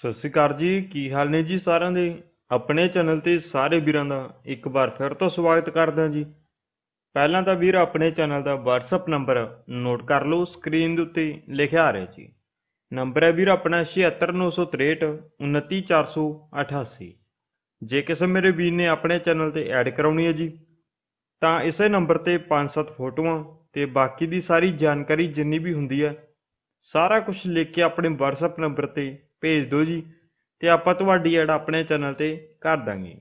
ਸਤਿ ਸ੍ਰੀ ਅਕਾਲ ਜੀ ਕੀ ਹਾਲ ਨੇ ਜੀ ਸਾਰਿਆਂ ਦੇ ਆਪਣੇ ਚੈਨਲ ਤੇ ਸਾਰੇ ਵੀਰਾਂ ਦਾ ਇੱਕ ਵਾਰ ਫਿਰ ਤੋਂ ਸਵਾਗਤ ਕਰਦਾ ਜੀ ਪਹਿਲਾਂ ਤਾਂ ਵੀਰ ਆਪਣੇ ਚੈਨਲ ਦਾ WhatsApp ਨੰਬਰ ਨੋਟ ਕਰ ਲਓ ਸਕਰੀਨ ਦੇ ਉੱਤੇ ਲਿਖਿਆ ਆ ਰਿਹਾ ਜੀ ਨੰਬਰ ਹੈ ਵੀਰ ਆਪਣਾ 7693639488 ਜੇ ਕਿਸੇ ਮੇਰੇ ਵੀਰ ਨੇ ਆਪਣੇ ਚੈਨਲ ਤੇ ਐਡ ਕਰਾਉਣੀ ਹੈ ਜੀ ਤਾਂ ਇਸੇ ਨੰਬਰ ਤੇ 5-7 ਫੋਟੋਆਂ ਤੇ ਬਾਕੀ ਦੀ ਸਾਰੀ ਜਾਣਕਾਰੀ ਜਿੰਨੀ ਵੀ ਹੁੰਦੀ ਹੈ ਸਾਰਾ ਕੁਝ ਲਿਖ ਕੇ ਆਪਣੇ WhatsApp ਨੰਬਰ ਤੇ ਭੇਜ ਦਿਓ ਜੀ ਤੇ ਆਪਾਂ ਤੁਹਾਡੀ ਐਡ ਆਪਣੇ ਚੈਨਲ ਤੇ ਕਰ ਦਾਂਗੇ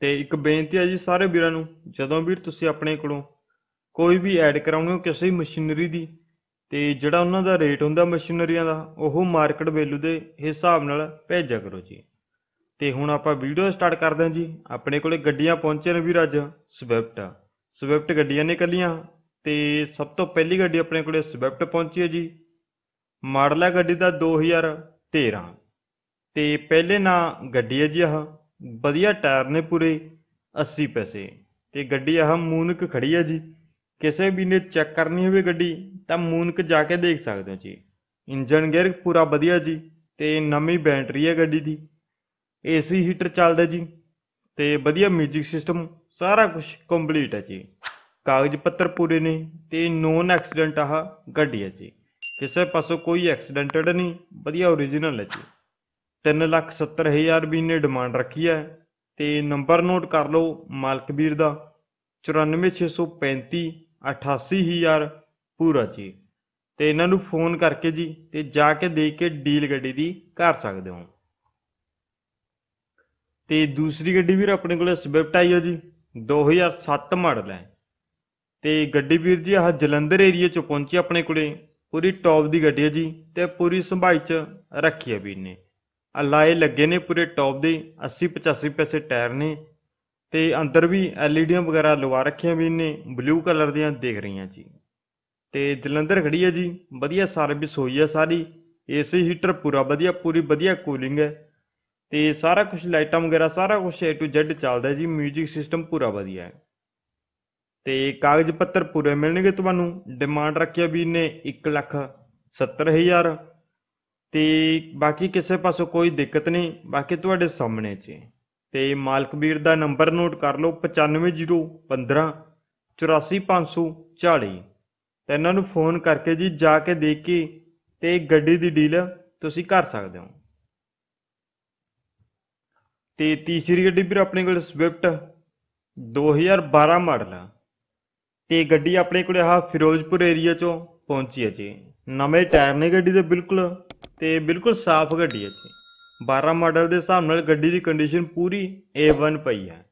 ਤੇ ਇੱਕ ਬੇਨਤੀ ਹੈ ਜੀ ਸਾਰੇ ਵੀਰਾਂ ਨੂੰ ਜਦੋਂ ਵੀ ਤੁਸੀਂ ਆਪਣੇ ਕੋਲੋਂ ਕੋਈ ਵੀ ਐਡ ਕਰਾਉਂਦੇ ਹੋ ਕਿਸੇ ਮਸ਼ੀਨਰੀ ਦੀ ਤੇ ਜਿਹੜਾ ਉਹਨਾਂ ਦਾ ਰੇਟ ਹੁੰਦਾ ਮਸ਼ੀਨਰੀਆਂ ਦਾ ਉਹ ਮਾਰਕੀਟ ਵੈਲਿਊ ਦੇ ਹਿਸਾਬ ਨਾਲ ਭੇਜਿਆ ਕਰੋ ਜੀ ਤੇ ਹੁਣ ਆਪਾਂ ਵੀਡੀਓ ਸਟਾਰਟ ਕਰਦੇ ਹਾਂ ਜੀ ਆਪਣੇ ਕੋਲੇ ਗੱਡੀਆਂ ਪਹੁੰਚੇ ਨੇ ਵੀਰ ਅੱਜ ਸਵਿਫਟ ਸਵਿਫਟ ਗੱਡੀਆਂ ਨੇ ਕੱਲੀਆਂ ਤੇ ਸਭ ਤੋਂ ਪਹਿਲੀ ਗੱਡੀ ਆਪਣੇ ਕੋਲੇ ਸਵਿਫਟ ਪਹੁੰਚੀ ਹੈ ਜੀ ਮਾਡਲ ਹੈ ਗੱਡੀ ਦਾ 2013 ਤੇ ਪਹਿਲੇ ਨਾਂ ਗੱਡੀ ਹੈ ਜੀ ਆਹ ਵਧੀਆ ਟਾਇਰ ਨੇ ਪੂਰੇ 80 ਪੈਸੇ ਤੇ ਗੱਡੀ ਆਹ ਮੂਨਕ ਖੜੀ ਹੈ ਜੀ ਕਿਸੇ ਵੀ ਨੇ ਚੈੱਕ ਕਰਨੀ ਹੋਵੇ ਗੱਡੀ ਤਾਂ ਮੂਨਕ ਜਾ ਕੇ ਦੇਖ ਸਕਦੇ ਹੋ ਜੀ ਇੰਜਨ ਗੇਅਰ ਪੂਰਾ ਵਧੀਆ ਜੀ ਤੇ ਨਵੀਂ ਬੈਟਰੀ ਹੈ ਗੱਡੀ ਦੀ ਏਸੀ ਹੀਟਰ ਚੱਲਦਾ ਜੀ ਤੇ ਵਧੀਆ 뮤직 ਸਿਸਟਮ ਸਾਰਾ ਕੁਝ ਕੰਪਲੀਟ ਹੈ ਜੀ ਕਾਗਜ਼ ਪੱਤਰ ਪੂਰੇ ਨੇ ਤੇ ਨੋਨ ਐਕਸੀਡੈਂਟ ਆਹ ਗੱਡੀ ਹੈ ਜੀ ਕਿਸੇ ਪਾਸੋਂ ਕੋਈ ਐਕਸੀਡੈਂਟਡ ਨਹੀਂ ਵਧੀਆ origignal ਹੈ ਜੀ 370000 ਵੀ ਨੇ ਡਿਮਾਂਡ ਰੱਖੀ ਹੈ ਤੇ ਨੰਬਰ ਨੋਟ ਕਰ ਲਓ ਮਾਲਕ ਵੀਰ ਦਾ 94635 88000 ਪੂਰਾ ਜੀ ਤੇ ਇਹਨਾਂ ਨੂੰ ਫੋਨ ਕਰਕੇ ਜੀ ਤੇ ਜਾ ਕੇ ਦੇਖ ਕੇ ਡੀਲ ਗੱਡੀ ਦੀ ਕਰ ਸਕਦੇ ਹੋ ਤੇ ਦੂਸਰੀ ਗੱਡੀ ਵੀਰ ਆਪਣੇ ਕੋਲੇ ਸਵਿਫਟ ਆਈ ਹੋ ਜੀ 2007 ਮਾਡਲ ਹੈ ਤੇ ਗੱਡੀ ਵੀਰ ਜੀ ਆਹ ਜਲੰਧਰ ਏਰੀਆ ਚ ਪਹੁੰਚੀ ਆਪਣੇ ਕੋਲੇ ਪੂਰੀ ਟੌਪ ਦੀ ਗੱਡੀ ਹੈ ਜੀ ਤੇ ਪੂਰੀ ਸੰਭਾਈ ਚ ਰੱਖੀ ਹੈ ਵੀਰ ਨੇ ਅਲਾਏ ਲੱਗੇ ਨੇ ਪੂਰੇ ਟੌਪ ਦੇ 80 85 ਪੈਸੇ ਟਾਇਰ ਨੇ ਤੇ ਅੰਦਰ ਵੀ ਐਲਈਡੀਆਂ ਵਗੈਰਾ ਲਵਾ ਰੱਖੀਆਂ ਵੀਰ ਨੇ ਬਲੂ ਕਲਰ ਦੀਆਂ ਦੇਖ ਰਹੀਆਂ ਜੀ ਤੇ ਜਲੰਧਰ ਖੜੀ ਹੈ ਜੀ ਵਧੀਆ ਸਰਵਿਸ ਹੋਈ ਹੈ ਸਾਰੀ ਏਸੀ ਹੀਟਰ ਪੂਰਾ ਵਧੀਆ ਪੂਰੀ ਵਧੀਆ ਕੂਲਿੰਗ ਹੈ ਤੇ ਸਾਰਾ ਕੁਝ ਲਾਈਟਾਂ ਵਗੈਰਾ ਸਾਰਾ ਕੁਝ A to Z ਚੱਲਦਾ ਜੀ 뮤직 ਸਿਸਟਮ ਪੂਰਾ ਵਧੀਆ ਹੈ ਤੇ ਕਾਗਜ਼ ਪੱਤਰ ਪੂਰੇ ਮਿਲਣਗੇ ਤੁਹਾਨੂੰ ਡਿਮਾਂਡ ਰੱਖਿਆ ਵੀਰ ਨੇ 1 ਲੱਖ ਹਜ਼ਾਰ ਤੇ ਬਾਕੀ ਕਿਸੇ ਪਾਸੋਂ ਕੋਈ ਦਿੱਕਤ ਨਹੀਂ ਬਾਕੀ ਤੁਹਾਡੇ ਸਾਹਮਣੇ 'ਚ ਤੇ ਮਾਲਕ ਵੀਰ ਦਾ ਨੰਬਰ ਨੋਟ ਕਰ ਲਓ 95015 84540 ਤੇ ਇਹਨਾਂ ਨੂੰ ਫੋਨ ਕਰਕੇ ਜੀ ਜਾ ਕੇ ਦੇਖ ਕੇ ਤੇ ਗੱਡੀ ਦੀ ਡੀਲ ਤੁਸੀਂ ਕਰ ਸਕਦੇ ਹੋ ਤੇ ਤੀਸਰੀ ਗੱਡੀ ਵੀਰ ਆਪਣੇ ਕੋਲ ਸਵਿਫਟ 2012 ਮਾਡਲ ਆ ਤੇ ਗੱਡੀ ਆਪਣੇ ਕੋਲੇ ਆ ਫਿਰੋਜ਼ਪੁਰ ਏਰੀਆ ਚੋਂ ਪਹੁੰਚੀ ਹੈ ਜੀ ਨਵੇਂ ਟਾਇਰ ਨੇ ਗੱਡੀ ਦੇ ਬਿਲਕੁਲ ਤੇ ਬਿਲਕੁਲ ਸਾਫ਼ ਗੱਡੀ ਹੈ ਜੀ 12 ਮਾਡਲ ਦੇ ਹਿਸਾਬ ਨਾਲ ਗੱਡੀ ਦੀ ਕੰਡੀਸ਼ਨ ਪੂਰੀ A1 ਪਈ ਹੈ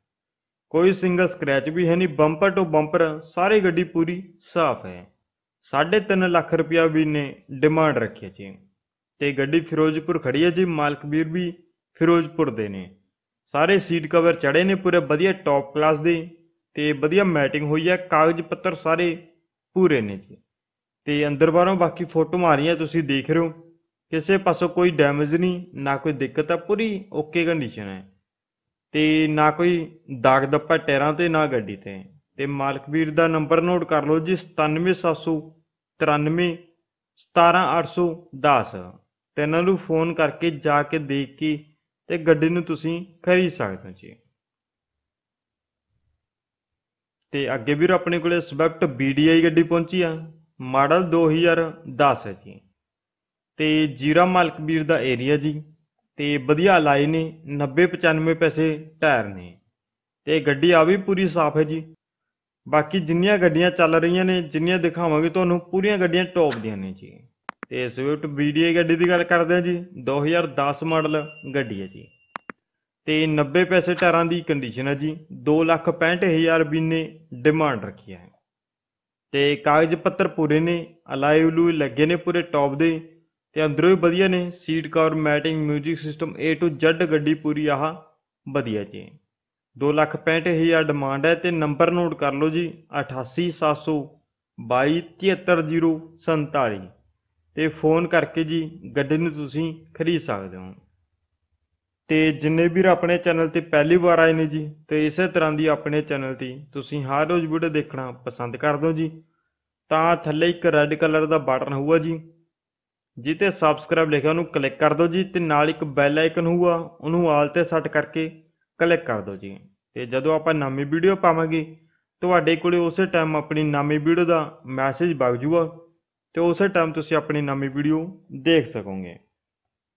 ਕੋਈ ਸਿੰਗਲ ਸਕ੍ਰੈਚ ਵੀ ਹੈ ਨਹੀਂ ਬੰਪਰ ਟੂ ਬੰਪਰ ਸਾਰੀ ਗੱਡੀ ਪੂਰੀ ਸਾਫ਼ ਹੈ 3.5 ਲੱਖ ਰੁਪਇਆ ਵੀ ਨੇ ਡਿਮਾਂਡ ਰੱਖੀ ਜੀ ਤੇ ਗੱਡੀ ਫਿਰੋਜ਼ਪੁਰ ਖੜੀ ਹੈ ਜੀ ਮਾਲਕ ਵੀਰ ਵੀ ਫਿਰੋਜ਼ਪੁਰ ਦੇ ਨੇ ਸਾਰੇ ਸੀਟ ਕਵਰ ਚੜੇ ਨੇ ਪੂਰੇ ਵਧੀਆ ਟੌਪ ਕਲਾਸ ਦੇ ਤੇ ਵਧੀਆ ਮੈਟਿੰਗ ਹੋਈ ਹੈ ਕਾਗਜ਼ ਪੱਤਰ ਸਾਰੇ ਪੂਰੇ ਨੇ ਜੀ ਤੇ ਅੰਦਰ ਬਾਹਰੋਂ ਬਾਕੀ ਫੋਟੋ ਮਾਰੀਆਂ ਤੁਸੀਂ ਦੇਖ ਰਹੇ ਹੋ ਕਿਸੇ ਪਾਸੋਂ ਕੋਈ ਡੈਮੇਜ ਨਹੀਂ ਨਾ ਕੋਈ ਦਿੱਕਤ ਆ ਪੂਰੀ ਓਕੇ ਕੰਡੀਸ਼ਨ ਹੈ ਤੇ ਨਾ ਕੋਈ ਦਾਗ ਦੱਪਾ ਟਾਇਰਾਂ ਤੇ ਨਾ ਗੱਡੀ ਤੇ ਤੇ ਮਾਲਕ ਵੀਰ ਦਾ ਨੰਬਰ ਨੋਟ ਕਰ ਲਓ ਜੀ 97793 17810 ਤੇ ਇਹਨਾਂ ਨੂੰ ਫੋਨ ਕਰਕੇ ਜਾ ਕੇ ਦੇਖ ਕੇ ਤੇ ਗੱਡੀ ਨੂੰ ਤੁਸੀਂ ਖਰੀਦ ਸਕਦੇ ਹੋ ਜੀ ਤੇ ਅੱਗੇ ਵੀਰ ਆਪਣੇ ਕੋਲੇ ਸਵਿਫਟ BDI ਗੱਡੀ ਪਹੁੰਚੀ ਆ ਮਾਡਲ 2010 ਹੈ ਜੀ ਤੇ ਜੀਰਾ ਮਾਲਕ ਵੀਰ ਦਾ ਏਰੀਆ ਜੀ ਤੇ ਵਧੀਆ ਲਾਈ ਨੇ 90 95 ਪੈਸੇ ਟਾਇਰ ਨੇ ਤੇ ਗੱਡੀ ਆ ਵੀ ਪੂਰੀ ਸਾਫ਼ ਹੈ ਜੀ ਬਾਕੀ ਜਿੰਨੀਆਂ ਗੱਡੀਆਂ ਚੱਲ ਰਹੀਆਂ ਨੇ ਜਿੰਨੀਆਂ ਦਿਖਾਵਾਂਗੇ ਤੁਹਾਨੂੰ ਪੂਰੀਆਂ ਗੱਡੀਆਂ ਟੌਪ ਦੀਆਂ ਨੇ ਜੀ ਤੇ ਸਵਿਫਟ BDI ਗੱਡੀ ਦੀ ਗੱਲ ਕਰਦੇ ਆ ਜੀ 2010 ਮਾਡਲ ਗੱਡੀ ਹੈ ਜੀ ਤੇ 90 ਪੈਸੇ ਟਾਇਰਾਂ ਦੀ ਕੰਡੀਸ਼ਨ ਹੈ ਜੀ 265000 ਬੀਨੇ ਡਿਮਾਂਡ ਰੱਖੀ ਹੈ ਤੇ ਕਾਗਜ਼ ਪੱਤਰ ਪੂਰੇ ਨੇ ਅਲਾਈ ਉਲੂ ਲੱਗੇ ਨੇ ਪੂਰੇ ਟੌਪ ਦੇ ਤੇ ਅੰਦਰੋਂ ਵੀ ਵਧੀਆ ਨੇ seat cover matting 뮤직 system A to Z ਗੱਡੀ ਪੂਰੀ ਆਹ ਵਧੀਆ ਜੀ 265000 ਡਿਮਾਂਡ ਹੈ ਤੇ ਨੰਬਰ ਨੋਟ ਕਰ ਲਓ ਜੀ 8872273047 ਤੇ ਫੋਨ ਕਰਕੇ ਜੀ ਗੱਡੀ ਨੂੰ ਤੁਸੀਂ ਖਰੀਦ ਸਕਦੇ ਹੋ ਤੇ ਜਿੰਨੇ ਵੀਰ ਆਪਣੇ ਚੈਨਲ ਤੇ ਪਹਿਲੀ ਵਾਰ ਆਏ ਨੇ ਜੀ ਤੇ ਇਸੇ ਤਰ੍ਹਾਂ ਦੀ ਆਪਣੇ ਚੈਨਲ ਤੇ ਤੁਸੀਂ ਹਰ ਰੋਜ਼ ਵੀਡੀਓ ਦੇਖਣਾ ਪਸੰਦ ਕਰਦੇ ਹੋ ਜੀ ਤਾਂ ਥੱਲੇ ਇੱਕ ਰੈੱਡ ਕਲਰ ਦਾ ਬਟਨ ਹੋਊਗਾ ਜੀ ਜਿੱਤੇ ਸਬਸਕ੍ਰਾਈਬ ਲਿਖਿਆ ਉਹਨੂੰ ਕਲਿੱਕ ਕਰ ਦਿਓ ਜੀ ਤੇ ਨਾਲ ਇੱਕ ਬੈਲ ਆਈਕਨ ਹੋਊਗਾ ਉਹਨੂੰ ਆਲ ਤੇ ਸੈੱਟ ਕਰਕੇ ਕਲਿੱਕ ਕਰ ਦਿਓ ਜੀ ਤੇ ਜਦੋਂ ਆਪਾਂ ਨਵੀਂ ਵੀਡੀਓ ਪਾਵਾਂਗੇ ਤੁਹਾਡੇ ਕੋਲੇ ਉਸੇ ਟਾਈਮ ਆਪਣੀ ਨਵੀਂ ਵੀਡੀਓ ਦਾ ਮੈਸੇਜ ਵਗ ਜਾਊਗਾ ਤੇ ਉਸੇ ਟਾਈਮ ਤੁਸੀਂ ਆਪਣੀ ਨਵੀਂ ਵੀਡੀਓ ਦੇਖ ਸਕੋਗੇ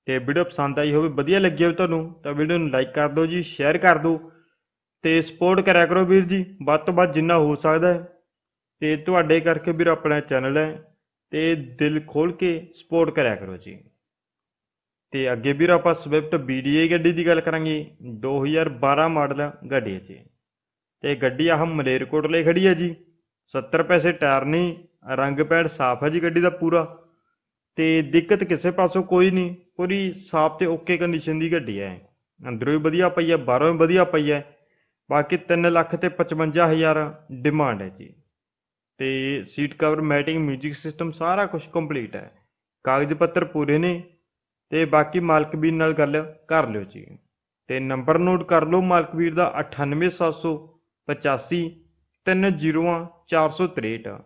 ਤੇ ਵੀਡੀਓ ਪਸੰਦ ਆਈ ਹੋਵੇ ਵਧੀਆ ਲੱਗੀ ਹੋਵੇ ਤੁਹਾਨੂੰ ਤਾਂ ਵੀਡੀਓ ਨੂੰ ਲਾਈਕ ਕਰ ਦਿਓ ਜੀ ਸ਼ੇਅਰ ਕਰ ਦਿਓ ਤੇ ਸਪੋਰਟ ਕਰਿਆ ਕਰੋ ਵੀਰ ਜੀ ਵੱਧ ਤੋਂ ਵੱਧ ਜਿੰਨਾ ਹੋ ਸਕਦਾ ਹੈ ਤੇ ਤੁਹਾਡੇ ਕਰਕੇ ਵੀਰ ਆਪਣਾ ਚੈਨਲ ਹੈ ਤੇ ਦਿਲ ਖੋਲ ਕੇ ਸਪੋਰਟ ਕਰਿਆ ਕਰੋ ਜੀ ਤੇ ਅੱਗੇ ਵੀਰ ਆਪਾਂ ਸਵਿਫਟ BDA ਗੱਡੀ ਦੀ ਗੱਲ ਕਰਾਂਗੇ 2012 ਮਾਡਲ ਗੱਡੀ ਹੈ ਜੀ ਤੇ ਗੱਡੀ ਆਹ ਲਈ ਖੜੀ ਹੈ ਜੀ 70 ਪੈਸੇ ਟਾਇਰ ਨਹੀਂ ਰੰਗ ਪੈਡ ਸਾਫ਼ ਹੈ ਜੀ ਗੱਡੀ ਦਾ ਪੂਰਾ ਤੇ ਦਿੱਕਤ ਕਿਸੇ ਪਾਸੋਂ ਕੋਈ ਨਹੀਂ ਪੂਰੀ ਸਾਫ ਤੇ ਓਕੇ ਕੰਡੀਸ਼ਨ ਦੀ ਗੱਡੀ ਹੈ ਅੰਦਰੋਂ ਵੀ ਵਧੀਆ ਪਈ ਹੈ ਬਾਹਰੋਂ ਵੀ ਵਧੀਆ ਪਈ ਹੈ ਬਾਕੀ 3 ਲੱਖ ਤੇ 55000 ਡਿਮਾਂਡ ਹੈ ਜੀ ਤੇ ਸੀਟ ਕਵਰ ਮੈਟਿੰਗ 뮤직 ਸਿਸਟਮ ਸਾਰਾ ਕੁਝ ਕੰਪਲੀਟ ਹੈ ਕਾਗਜ਼ ਪੱਤਰ ਪੂਰੇ ਨੇ ਤੇ ਬਾਕੀ ਮਾਲਕ ਵੀਰ ਨਾਲ ਗੱਲ ਕਰ ਲਿਓ ਜੀ ਤੇ ਨੰਬਰ ਨੋਟ ਕਰ ਲਓ ਮਾਲਕ ਵੀਰ ਦਾ 98785 30463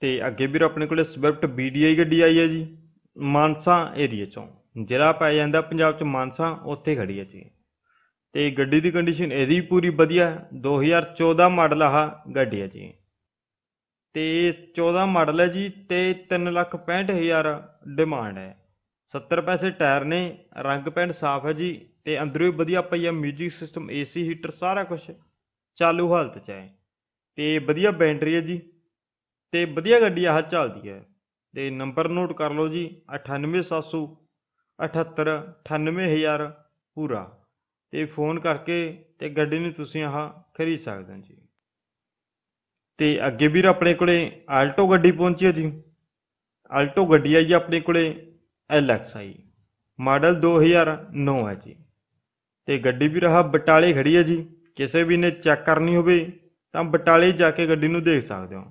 ਤੇ ਅੱਗੇ ਵੀਰ ਆਪਣੇ ਕੋਲੇ ਸਵਿਫਟ BDI ਗੱਡੀ ਆਈ ਹੈ ਜੀ ਮਾਨਸਾ ਏਰੀਆ ਚੋਂ ਜਿਹੜਾ ਪੈ ਜਾਂਦਾ ਪੰਜਾਬ ਚ ਮਾਨਸਾ ਉੱਥੇ ਖੜੀ ਹੈ ਜੀ ਤੇ ਗੱਡੀ ਦੀ ਕੰਡੀਸ਼ਨ ਇਹਦੀ ਪੂਰੀ ਵਧੀਆ 2014 ਮਾਡਲ ਆ ਗੱਡੀ ਹੈ ਜੀ ਤੇ 14 ਮਾਡਲ ਹੈ ਜੀ ਤੇ 365000 ਡਿਮਾਂਡ ਹੈ 70 ਪੈਸੇ ਟਾਇਰ ਨੇ ਰੰਗ ਪੈਂਟ ਸਾਫ਼ ਹੈ ਜੀ ਤੇ ਅੰਦਰੋਂ ਵੀ ਵਧੀਆ ਪਈ ਹੈ 뮤직 ਸਿਸਟਮ ਏਸੀ ਹੀਟਰ ਸਾਰਾ ਕੁਝ ਚਾਲੂ ਹਾਲਤ ਚ ਹੈ ਤੇ ਵਧੀਆ ਬੈਟਰੀ ਹੈ ਜੀ ਤੇ ਵਧੀਆ ਗੱਡੀ ਆਹ ਚੱਲਦੀ ਹੈ ਤੇ ਨੰਬਰ ਨੋਟ ਕਰ ਲਓ ਜੀ 98700 7898000 ਪੂਰਾ ਤੇ ਫੋਨ ਕਰਕੇ ਤੇ ਗੱਡੀ ਨੂੰ ਤੁਸੀਂ ਆਹ ਖਰੀਦ ਸਕਦੇ ਹੋ ਜੀ ਤੇ ਅੱਗੇ ਵੀਰ ਆਪਣੇ ਕੋਲੇ ਆਲਟੋ ਗੱਡੀ ਪਹੁੰਚੀ ਹੈ ਜੀ ਆਲਟੋ ਗੱਡੀ ਆਈ ਆਪਣੇ ਕੋਲੇ ਆਈ ਮਾਡਲ 2009 ਹੈ ਜੀ ਤੇ ਗੱਡੀ ਵੀ ਰਹਾ ਬਟਾਲੇ ਖੜੀ ਹੈ ਜੀ ਕਿਸੇ ਵੀ ਨੇ ਚੈੱਕ ਕਰਨੀ ਹੋਵੇ ਤਾਂ ਬਟਾਲੇ ਜਾ ਕੇ ਗੱਡੀ ਨੂੰ ਦੇਖ ਸਕਦੇ ਹੋ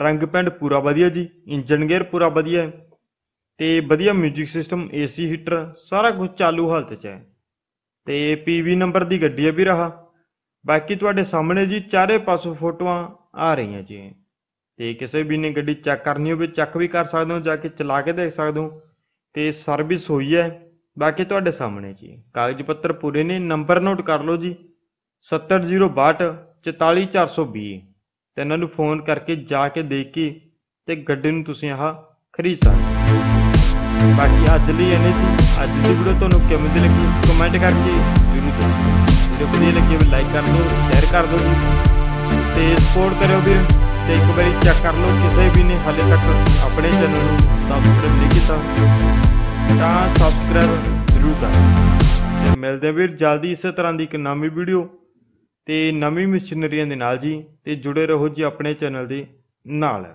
ਰੰਗ ਪੈਂਡ ਪੂਰਾ ਵਧੀਆ ਜੀ ਇੰਜਨ ਗੇਅਰ ਪੂਰਾ ਵਧੀਆ ਹੈ ਤੇ ਵਧੀਆ 뮤직 ਸਿਸਟਮ ਏਸੀ ਹੀਟਰ ਸਾਰਾ ਕੁਝ ਚਾਲੂ ਹਾਲਤ 'ਚ ਹੈ ਤੇ ਪੀਵੀ ਨੰਬਰ ਦੀ ਗੱਡੀ ਹੈ ਵੀ ਰਹਾ ਬਾਕੀ ਤੁਹਾਡੇ ਸਾਹਮਣੇ ਜੀ ਚਾਰੇ ਪਾਸੋਂ ਫੋਟੋਆਂ ਆ ਰਹੀਆਂ ਜੀ ਤੇ ਕਿਸੇ ਵੀ ਨੇ ਗੱਡੀ ਚੈੱਕ ਕਰਨੀ ਹੋਵੇ ਚੈੱਕ ਵੀ ਕਰ ਸਕਦੇ ਹੋ ਜਾ ਕੇ ਚਲਾ ਕੇ ਦੇਖ ਸਕਦੇ ਹੋ ਤੇ ਸਰਵਿਸ ਹੋਈ ਹੈ ਬਾਕੀ ਤੁਹਾਡੇ ਸਾਹਮਣੇ ਜੀ ਕਾਗਜ਼ ਪੱਤਰ ਪੂਰੇ ਨੇ ਨੰਬਰ ਨੋਟ ਕਰ ਲਓ ਜੀ 70062 44420 ਤੇ ਇਹਨਾਂ ਨੂੰ ਫੋਨ ਕਰਕੇ ਜਾ ਕੇ ਦੇਖ ਕੇ ਤੇ ਗੱਡੀ ਨੂੰ ਤੁਸੀਂ ਆਹ ਖਰੀਦ ਸਕਦੇ ਬਾਕੀ ਅੱਜ ਲਈ ਇਹਨੇ ਸੀ ਅੱਜ ਦੀ ਵੀਡੀਓ ਤੁਹਾਨੂੰ ਕਿਵੇਂ ਦੀ ਲੱਗੀ ਕਮੈਂਟ ਕਰਕੇ ਜ਼ਰੂਰ ਦੱਸੋ ਜੇ ਵਧੀਆ ਲੱਗੀ ਤਾਂ ਲਾਈਕ ਕਰ ਦਿਓ ਸ਼ੇਅਰ ਕਰ ਦਿਓ ਤੇ ਸਪੋਰਟ ਕਰਿਓ ਵੀਰ ਤੇ ਇੱਕ ਵਾਰੀ ਚੈੱਕ ਕਰ ਲਓ ਕਿਸੇ ਵੀ ਨੇ ਹਾਲੇ ਤੱਕ ਆਪਣੇ ਚੈਨਲ ਨੂੰ ਸਬਸਕ੍ਰਾਈਬ ਨਹੀਂ ਕੀਤਾ ਤਾਂ ਸਬਸਕ੍ਰਾਈਬ ਜ਼ਰੂਰ ਕਰ ਤੇ ਮਿਲਦੇ ਵੀਰ ਜਲਦੀ ਇਸੇ ਤਰ੍ਹਾਂ ਦੀ ਇੱਕ ਨਵੀਂ ਵੀਡੀਓ ਤੇ ਨਵੀਂ ਮਸ਼ੀਨਰੀਆਂ ਦੇ ਨਾਲ ਜੀ ਤੇ ਜੁੜੇ ਰਹੋ ਜੀ ਆਪਣੇ ਚੈਨਲ ਦੇ ਨਾਲ